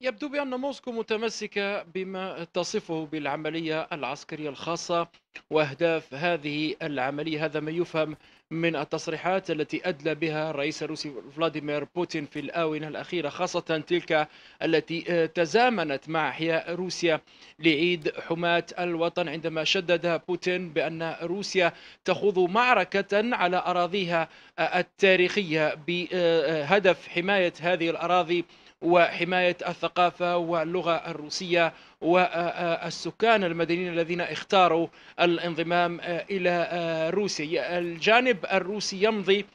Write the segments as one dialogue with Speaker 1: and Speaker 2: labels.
Speaker 1: يبدو بأن موسكو متمسكة بما تصفه بالعملية العسكرية الخاصة وأهداف هذه العملية هذا ما يفهم من التصريحات التي أدلى بها الرئيس الروسي فلاديمير بوتين في الآونة الأخيرة خاصة تلك التي آه، تزامنت مع إحياء روسيا لعيد حماة الوطن عندما شدد بوتين بأن روسيا تخوض معركة على أراضيها آه، التاريخية بهدف آه، حماية هذه الأراضي وحماية الثقافة واللغة الروسية والسكان المدنيين الذين اختاروا الانضمام آه، إلى آه، روسيا الجانب الروسي يمضي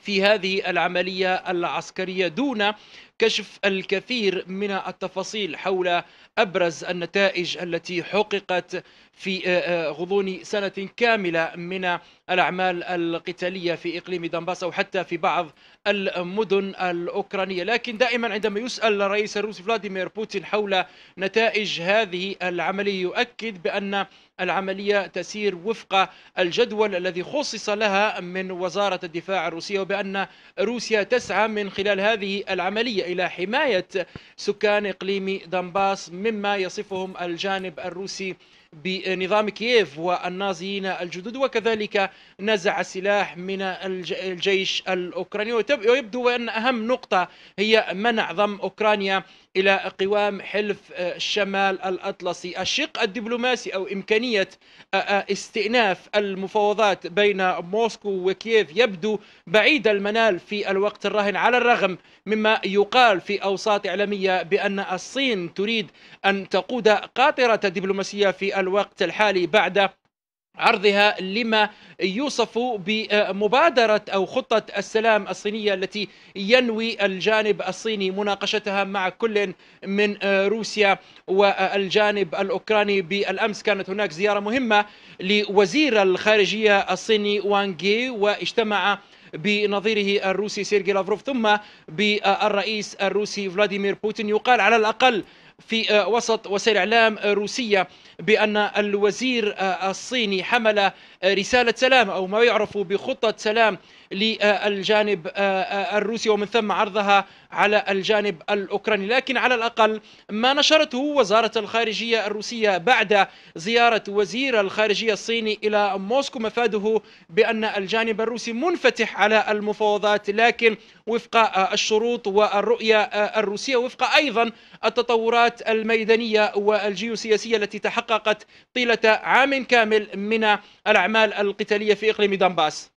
Speaker 1: في هذه العملية العسكرية دون كشف الكثير من التفاصيل حول أبرز النتائج التي حققت في آه، آه، غضون سنة كاملة من الأعمال القتالية في إقليم دنباس أو حتى في بعض المدن الأوكرانية لكن دائما عندما يسأل الرئيس الروسي فلاديمير بوتين حول نتائج هذه العملية يؤكد بأن العملية تسير وفق الجدول الذي خصص لها من وزارة الدفاع الروسية وبأن روسيا تسعى من خلال هذه العملية إلى حماية سكان إقليم دنباس مما يصفهم الجانب الروسي بنظام كييف والنازيين الجدد وكذلك نزع السلاح من الجيش الأوكراني ويبدو أن أهم نقطة هي منع ضم أوكرانيا إلى قوام حلف آه، الشمال الأطلسي الشق الدبلوماسي أو إمكانية آه، آه، استئناف المفاوضات بين موسكو وكييف يبدو بعيد المنال في الوقت الراهن على الرغم مما يقال قال في أوساط إعلامية بأن الصين تريد أن تقود قاطرة دبلوماسية في الوقت الحالي بعد عرضها لما يوصف بمبادرة أو خطة السلام الصينية التي ينوي الجانب الصيني مناقشتها مع كل من روسيا والجانب الأوكراني بالأمس كانت هناك زيارة مهمة لوزير الخارجية الصيني وانغ واجتمع بنظيره الروسي سيرجي لافروف ثم بالرئيس الروسي فلاديمير بوتين يقال على الأقل في وسط وسائل اعلام روسيه بان الوزير الصيني حمل رساله سلام او ما يعرف بخطه سلام للجانب آه، آه، الروسي ومن ثم عرضها على الجانب الاوكراني لكن على الاقل ما نشرته وزاره الخارجيه الروسيه بعد زياره وزير الخارجيه الصيني الى موسكو مفاده بان الجانب الروسي منفتح على المفاوضات لكن وفق آه، الشروط والرؤيه الروسيه وفق ايضا التطورات الميدانيه والجيوسياسيه التي تحققت طيله عام كامل من الاعمال القتاليه في اقليم دنباس